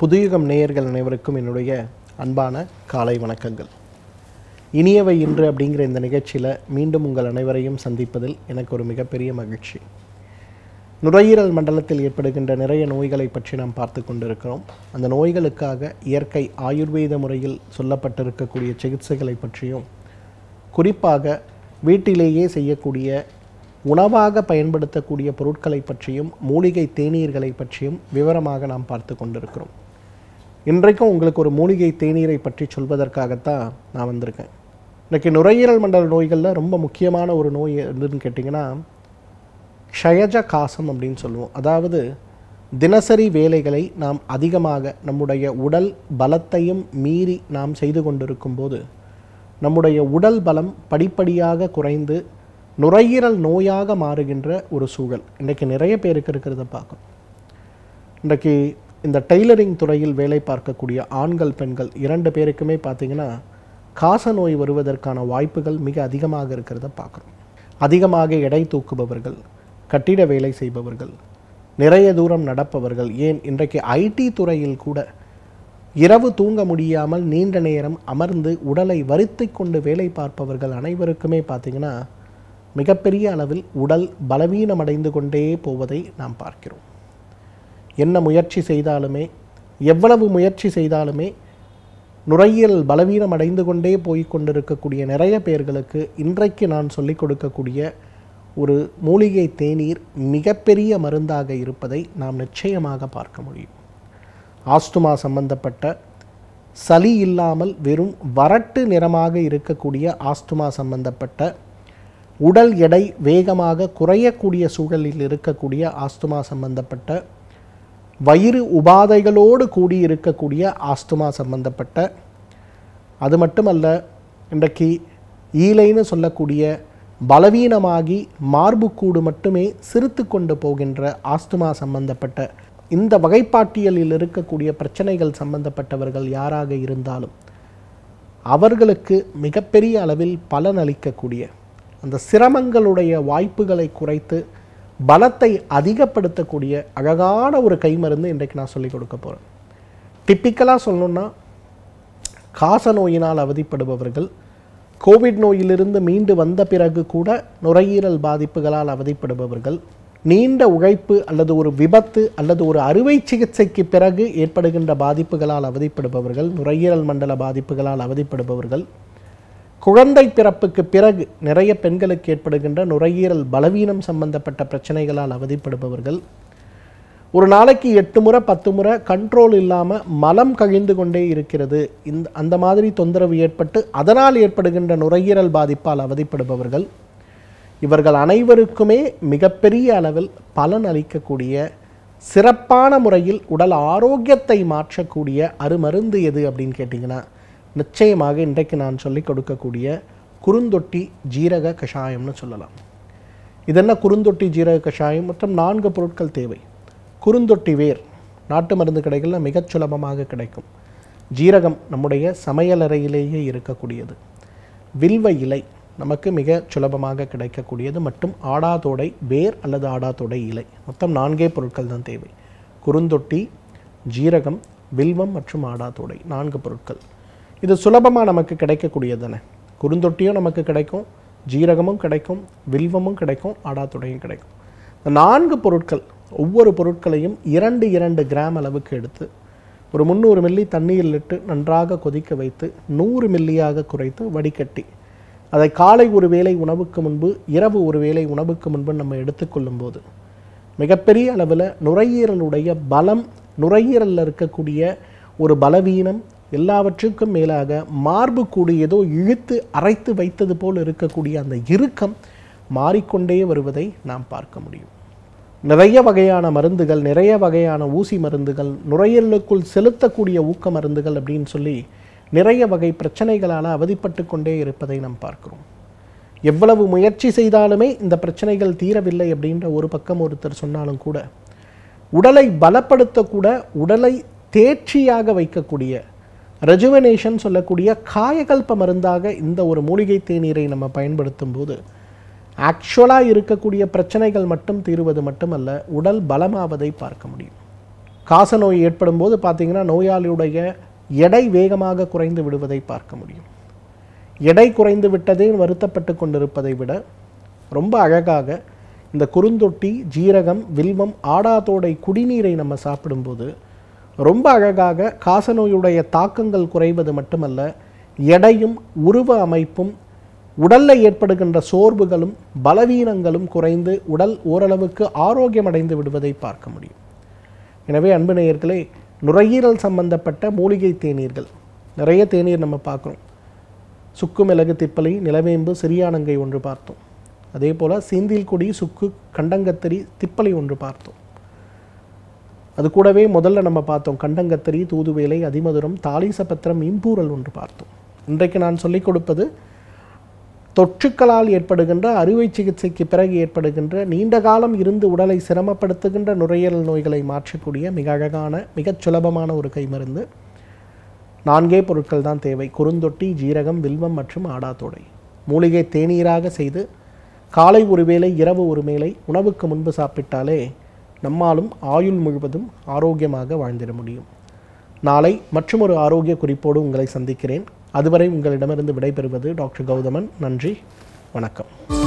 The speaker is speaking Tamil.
புதுயுகம் நேயர்கள் அனைவருக்கும் என்னுடைய அன்பான காலை வணக்கங்கள் இனியவை இன்று அப்படிங்கிற இந்த நிகழ்ச்சியில் மீண்டும் உங்கள் அனைவரையும் சந்திப்பதில் எனக்கு ஒரு மிகப்பெரிய மகிழ்ச்சி நுரையீரல் மண்டலத்தில் ஏற்படுகின்ற நிறைய நோய்களை பற்றி நாம் பார்த்து கொண்டிருக்கிறோம் அந்த நோய்களுக்காக இயற்கை ஆயுர்வேத முறையில் சொல்லப்பட்டிருக்கக்கூடிய சிகிச்சைகளை பற்றியும் குறிப்பாக வீட்டிலேயே செய்யக்கூடிய உணவாக பயன்படுத்தக்கூடிய பொருட்களை பற்றியும் மூலிகை தேநீர்களை பற்றியும் விவரமாக நாம் பார்த்து கொண்டிருக்கிறோம் இன்றைக்கும் உங்களுக்கு ஒரு மூலிகை தேநீரை பற்றி சொல்வதற்காகத்தான் நான் வந்திருக்கேன் இன்றைக்கி நுரையீரல் மண்டல நோய்களில் ரொம்ப முக்கியமான ஒரு நோய் எதுன்னு கேட்டிங்கன்னா க்ஷயஜ காசம் அப்படின்னு சொல்லுவோம் அதாவது தினசரி வேலைகளை நாம் அதிகமாக நம்முடைய உடல் பலத்தையும் மீறி நாம் செய்து கொண்டிருக்கும் போது நம்முடைய உடல் பலம் படிப்படியாக குறைந்து நுரையீரல் நோயாக மாறுகின்ற ஒரு சூழல் இன்றைக்கு நிறைய பேருக்கு இருக்கிறத பார்க்கும் இன்றைக்கு இந்த டெய்லரிங் துறையில் வேலை பார்க்கக்கூடிய ஆண்கள் பெண்கள் இரண்டு பேருக்குமே பார்த்திங்கன்னா காச நோய் வருவதற்கான வாய்ப்புகள் மிக அதிகமாக இருக்கிறத பார்க்குறோம் அதிகமாக எடை தூக்குபவர்கள் கட்டிட வேலை செய்பவர்கள் நிறைய தூரம் நடப்பவர்கள் ஏன் இன்றைக்கு ஐடி துறையில் கூட இரவு தூங்க முடியாமல் நீண்ட நேரம் அமர்ந்து உடலை வருத்தி கொண்டு வேலை பார்ப்பவர்கள் அனைவருக்குமே பார்த்திங்கன்னா மிகப்பெரிய அளவில் உடல் பலவீனமடைந்து கொண்டே போவதை நாம் பார்க்கிறோம் என்ன முயற்சி செய்தாலுமே எவ்வளவு முயற்சி செய்தாலுமே நுரையீரல் பலவீனம் அடைந்து கொண்டே போய் கொண்டிருக்கக்கூடிய நிறைய பேர்களுக்கு இன்றைக்கு நான் சொல்லிக் கொடுக்கக்கூடிய ஒரு மூலிகை தேநீர் மிகப்பெரிய மருந்தாக இருப்பதை நாம் நிச்சயமாக பார்க்க முடியும் ஆஸ்துமா சம்பந்தப்பட்ட சளி இல்லாமல் வெறும் வறட்டு நிறமாக இருக்கக்கூடிய ஆஸ்துமா சம்பந்தப்பட்ட உடல் எடை வேகமாக குறையக்கூடிய சூழலில் இருக்கக்கூடிய ஆஸ்துமா சம்பந்தப்பட்ட வயிறு உபாதைகளோடு கூடியிருக்கக்கூடிய ஆஸ்துமா சம்பந்தப்பட்ட அது மட்டுமல்ல இன்றைக்கு ஈலைன்னு சொல்லக்கூடிய பலவீனமாகி மார்புக்கூடு மட்டுமே சிரித்து கொண்டு போகின்ற ஆஸ்துமா சம்பந்தப்பட்ட இந்த வகைப்பாட்டியலில் இருக்கக்கூடிய பிரச்சனைகள் சம்பந்தப்பட்டவர்கள் யாராக இருந்தாலும் அவர்களுக்கு மிகப்பெரிய அளவில் பலனளிக்கக்கூடிய அந்த சிரமங்களுடைய வாய்ப்புகளை குறைத்து பலத்தை அதிகப்படுத்தக்கூடிய அழகான ஒரு கை மருந்து இன்றைக்கு நான் சொல்லிக் கொடுக்க போகிறேன் டிப்பிக்கலாக சொல்லணுன்னா காச நோயினால் அவதிப்படுபவர்கள் கோவிட் நோயிலிருந்து மீண்டு வந்த பிறகு கூட நுரையீரல் பாதிப்புகளால் அவதிப்படுபவர்கள் நீண்ட உழைப்பு அல்லது ஒரு விபத்து அல்லது ஒரு அறுவை சிகிச்சைக்கு பிறகு ஏற்படுகின்ற பாதிப்புகளால் அவதிப்படுபவர்கள் நுரையீரல் மண்டல பாதிப்புகளால் அவதிப்படுபவர்கள் குழந்தை பிறப்புக்கு பிறகு நிறைய பெண்களுக்கு ஏற்படுகின்ற நுரையீரல் பலவீனம் சம்பந்தப்பட்ட பிரச்சனைகளால் அவதிப்படுபவர்கள் ஒரு நாளைக்கு எட்டு முறை பத்து முறை கண்ட்ரோல் இல்லாமல் மலம் கழிந்து கொண்டே இருக்கிறது இந்த அந்த மாதிரி தொந்தரவு ஏற்பட்டு அதனால் ஏற்படுகின்ற நுரையீரல் பாதிப்பால் அவதிப்படுபவர்கள் இவர்கள் அனைவருக்குமே மிகப்பெரிய அளவில் பலன் அளிக்கக்கூடிய சிறப்பான முறையில் உடல் ஆரோக்கியத்தை மாற்றக்கூடிய அருமருந்து எது அப்படின்னு கேட்டிங்கன்னா நிச்சயமாக இன்றைக்கு நான் சொல்லிக் கொடுக்கக்கூடிய குறுந்தொட்டி ஜீரக கஷாயம்னு சொல்லலாம் இதென்ன குறுந்தொட்டி ஜீரக கஷாயம் மற்றும் நான்கு பொருட்கள் தேவை குறுந்தொட்டி வேர் நாட்டு மருந்து கடைகளில் மிகச் சுலபமாக கிடைக்கும் ஜீரகம் நம்முடைய சமையலறையிலேயே இருக்கக்கூடியது வில்வ இலை நமக்கு மிக சுலபமாக கிடைக்கக்கூடியது மற்றும் ஆடாதோடை வேர் அல்லது ஆடாதோடை இலை மொத்தம் நான்கே பொருட்கள் தான் தேவை குறுந்தொட்டி ஜீரகம் வில்வம் மற்றும் ஆடாதோடை நான்கு பொருட்கள் இது சுலபமாக நமக்கு கிடைக்கக்கூடியது தானே குறுந்தொட்டியும் நமக்கு கிடைக்கும் ஜீரகமும் கிடைக்கும் வில்வமும் கிடைக்கும் ஆடாத்துடையும் கிடைக்கும் இந்த நான்கு பொருட்கள் ஒவ்வொரு பொருட்களையும் இரண்டு இரண்டு கிராம் அளவுக்கு எடுத்து ஒரு முந்நூறு மில்லி தண்ணீரில் இட்டு நன்றாக கொதிக்க வைத்து நூறு மில்லியாக குறைத்து வடிகட்டி அதை காலை ஒரு வேளை உணவுக்கு முன்பு இரவு ஒரு வேளை உணவுக்கு முன்பு நம்ம எடுத்துக்கொள்ளும்போது மிகப்பெரிய அளவில் நுரையீரலுடைய பலம் நுரையீரலில் இருக்கக்கூடிய ஒரு பலவீனம் எல்லாவற்றுக்கும் மேலாக மார்பு கூடு ஏதோ இழுத்து அரைத்து வைத்தது போல் இருக்கக்கூடிய அந்த இறுக்கம் மாறிக்கொண்டே வருவதை நாம் பார்க்க முடியும் நிறைய வகையான மருந்துகள் நிறைய வகையான ஊசி மருந்துகள் நுரையீரலுக்குள் செலுத்தக்கூடிய ஊக்க மருந்துகள் அப்படின்னு சொல்லி நிறைய வகை பிரச்சனைகளால் அவதிப்பட்டு கொண்டே இருப்பதை நாம் பார்க்கிறோம் எவ்வளவு முயற்சி செய்தாலுமே இந்த பிரச்சனைகள் தீரவில்லை அப்படின்ற ஒரு பக்கம் ஒருத்தர் சொன்னாலும் கூட உடலை பலப்படுத்தக்கூட உடலை தேர்ச்சியாக வைக்கக்கூடிய ரெஜுவனேஷன் சொல்லக்கூடிய காயகல்ப மருந்தாக இந்த ஒரு மூலிகை தேநீரை நம்ம பயன்படுத்தும் போது ஆக்சுவலாக இருக்கக்கூடிய பிரச்சனைகள் மட்டும் தீருவது மட்டுமல்ல உடல் பலமாவதை பார்க்க முடியும் காச நோய் ஏற்படும் போது பார்த்திங்கன்னா நோயாளியுடைய எடை வேகமாக குறைந்து விடுவதை பார்க்க முடியும் எடை குறைந்து விட்டதே வருத்தப்பட்டு கொண்டிருப்பதை விட ரொம்ப அழகாக இந்த குறுந்தொட்டி ஜீரகம் வில்வம் ஆடாதோடை குடிநீரை நம்ம சாப்பிடும்போது ரொம்ப அழகாக காசநோயுடைய தாக்கங்கள் குறைவது மட்டுமல்ல எடையும் உருவ அமைப்பும் உடலில் ஏற்படுகின்ற சோர்வுகளும் பலவீனங்களும் குறைந்து உடல் ஓரளவுக்கு ஆரோக்கியமடைந்து விடுவதை பார்க்க முடியும் எனவே அன்பு நேயர்களே நுரையீரல் சம்பந்தப்பட்ட மூலிகை தேநீர்கள் நிறைய தேநீர் நம்ம பார்க்குறோம் சுக்கு மிளகு திப்பலி நிலவேம்பு சிறியானங்கை ஒன்று பார்த்தோம் அதே போல் கொடி சுக்கு கண்டங்கத்தறி திப்பலி ஒன்று பார்த்தோம் அது கூடவே முதல்ல நம்ம பார்த்தோம் கண்டங்கத்திரி தூதுவேலை அதிமதுரம் தாலிசபத்திரம் இம்பூரல் ஒன்று பார்த்தோம் இன்றைக்கு நான் சொல்லிக் கொடுப்பது தொற்றுக்களால் ஏற்படுகின்ற அறுவை சிகிச்சைக்கு பிறகு ஏற்படுகின்ற நீண்ட காலம் இருந்து உடலை சிரமப்படுத்துகின்ற நுரையீரல் நோய்களை மாற்றக்கூடிய மிக அழகான மிகச் சுலபமான ஒரு கை மருந்து நான்கே பொருட்கள் தான் தேவை குறுந்தொட்டி ஜீரகம் வில்வம் மற்றும் ஆடாத்தோடை மூலிகை தேநீராக செய்து காலை ஒரு வேளை இரவு ஒரு மேலை உணவுக்கு முன்பு சாப்பிட்டாலே நம்மாலும் ஆயுள் முழுவதும் ஆரோக்கியமாக வாழ்ந்திட முடியும் நாளை மற்றும் ஒரு ஆரோக்கிய குறிப்போடு உங்களை சந்திக்கிறேன் அதுவரை உங்களிடமிருந்து விடைபெறுவது டாக்டர் கௌதமன் நன்றி வணக்கம்